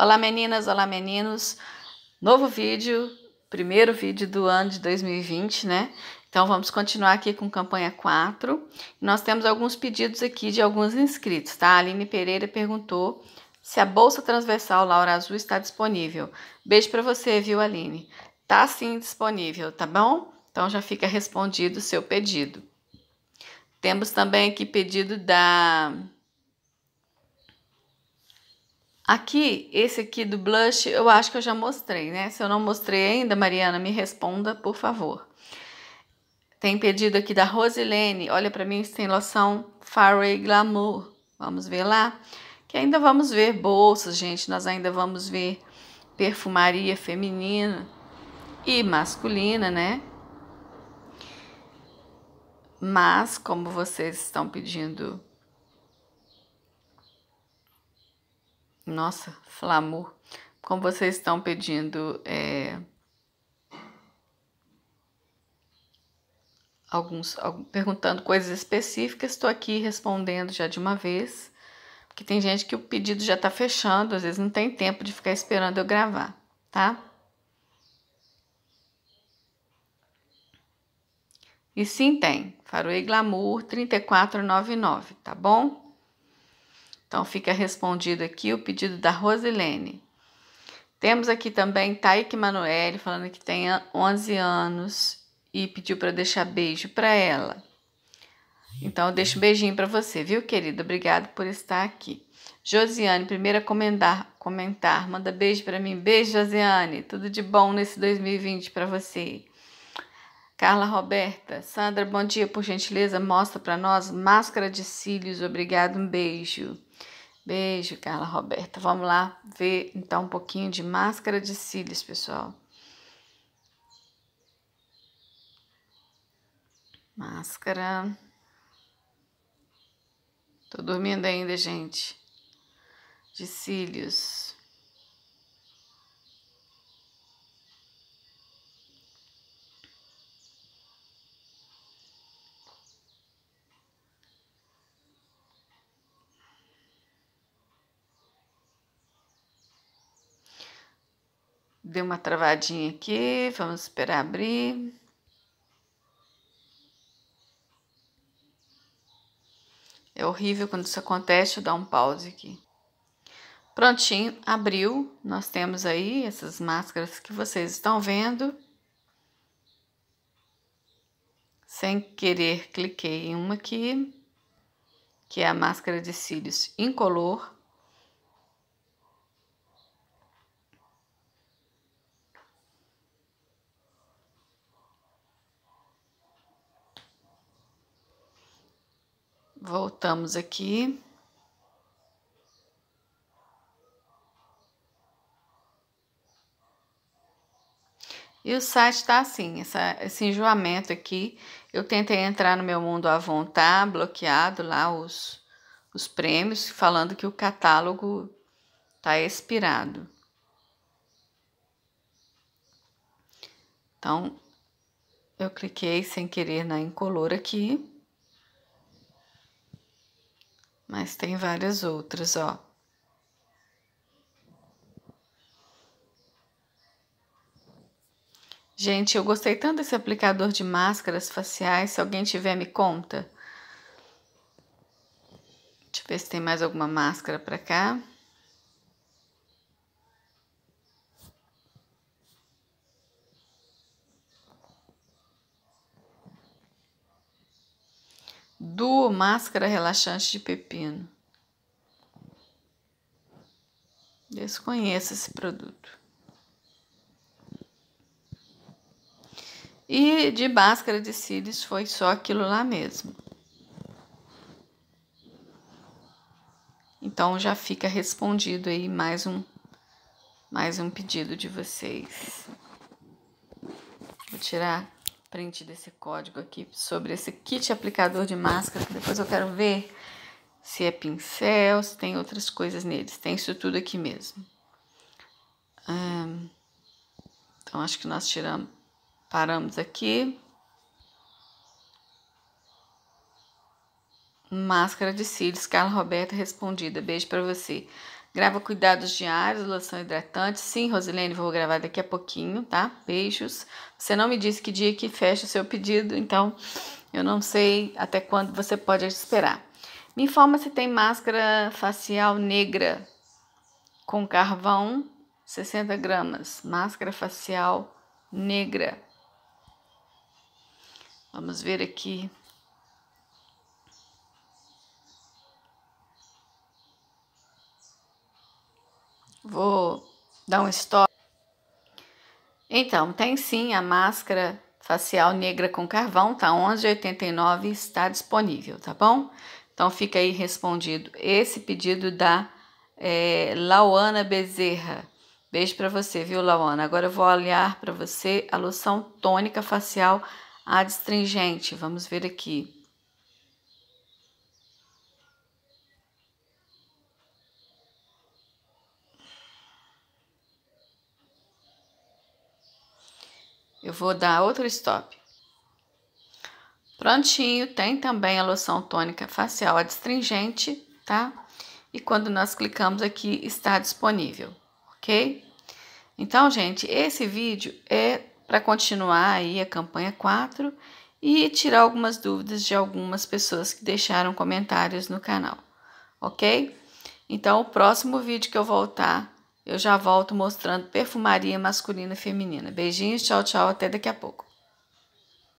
Olá meninas, olá meninos. Novo vídeo, primeiro vídeo do ano de 2020, né? Então vamos continuar aqui com campanha 4. Nós temos alguns pedidos aqui de alguns inscritos, tá? A Aline Pereira perguntou se a bolsa transversal Laura Azul está disponível. Beijo para você, viu, Aline? Tá sim disponível, tá bom? Então já fica respondido o seu pedido. Temos também aqui pedido da Aqui, esse aqui do blush, eu acho que eu já mostrei, né? Se eu não mostrei ainda, Mariana, me responda, por favor. Tem pedido aqui da Rosilene, olha para mim se tem loção Faraway Glamour. Vamos ver lá. Que ainda vamos ver bolsas, gente, nós ainda vamos ver perfumaria feminina e masculina, né? Mas como vocês estão pedindo Nossa, flamor. Como vocês estão pedindo é, alguns perguntando coisas específicas, estou aqui respondendo já de uma vez, porque tem gente que o pedido já está fechando, às vezes não tem tempo de ficar esperando eu gravar, tá? E sim tem, Faroe Glamour 3499, tá bom? Então fica respondido aqui o pedido da Rosilene. Temos aqui também Taik Manoel falando que tem 11 anos e pediu para deixar beijo para ela. Então eu deixo um beijinho para você, viu, querida? Obrigado por estar aqui. Josiane, primeira comentar, comentar, manda beijo para mim. Beijo, Josiane. Tudo de bom nesse 2020 para você. Carla Roberta, Sandra, bom dia. Por gentileza, mostra para nós máscara de cílios. Obrigado, um beijo. Beijo, Carla Roberta. Vamos lá ver então um pouquinho de máscara de cílios, pessoal. Máscara. Tô dormindo ainda, gente. De cílios. Deu uma travadinha aqui, vamos esperar abrir. É horrível quando isso acontece, eu dar um pause aqui. Prontinho, abriu. Nós temos aí essas máscaras que vocês estão vendo. Sem querer, cliquei em uma aqui, que é a máscara de cílios incolor. Voltamos aqui. E o site está assim, essa, esse enjoamento aqui. Eu tentei entrar no meu mundo à vontade, bloqueado lá os, os prêmios, falando que o catálogo está expirado. Então, eu cliquei sem querer na incolor aqui mas tem várias outras, ó. Gente, eu gostei tanto desse aplicador de máscaras faciais. Se alguém tiver, me conta. Deixa eu ver se tem mais alguma máscara pra cá. Duo máscara relaxante de pepino. Desconheço esse produto. E de máscara de cílios foi só aquilo lá mesmo. Então já fica respondido aí mais um mais um pedido de vocês. Vou tirar print desse código aqui sobre esse kit aplicador de máscara, que depois eu quero ver se é pincel, se tem outras coisas neles. Tem isso tudo aqui mesmo. então, acho que nós tiramos, paramos aqui. Máscara de cílios, Carla Roberta respondida. Beijo para você. Grava cuidados diários, loção hidratante. Sim, Rosilene, vou gravar daqui a pouquinho, tá? Beijos. Você não me disse que dia que fecha o seu pedido, então eu não sei até quando você pode esperar. Me informa se tem máscara facial negra com carvão, 60 gramas. Máscara facial negra. Vamos ver aqui. Dá um stop. Então, tem sim a máscara facial negra com carvão, tá 11,89 está disponível, tá bom? Então fica aí respondido esse pedido da é, Lauana Bezerra. Beijo para você, viu, Lauana? Agora eu vou olhar para você a loção tônica facial adstringente. Vamos ver aqui. Eu vou dar outro stop. Prontinho, tem também a loção tônica facial adstringente, tá? E quando nós clicamos aqui, está disponível, ok? Então, gente, esse vídeo é para continuar aí a campanha 4 e tirar algumas dúvidas de algumas pessoas que deixaram comentários no canal, ok? Então, o próximo vídeo que eu voltar eu já volto mostrando perfumaria masculina e feminina. Beijinhos, tchau, tchau, até daqui a pouco.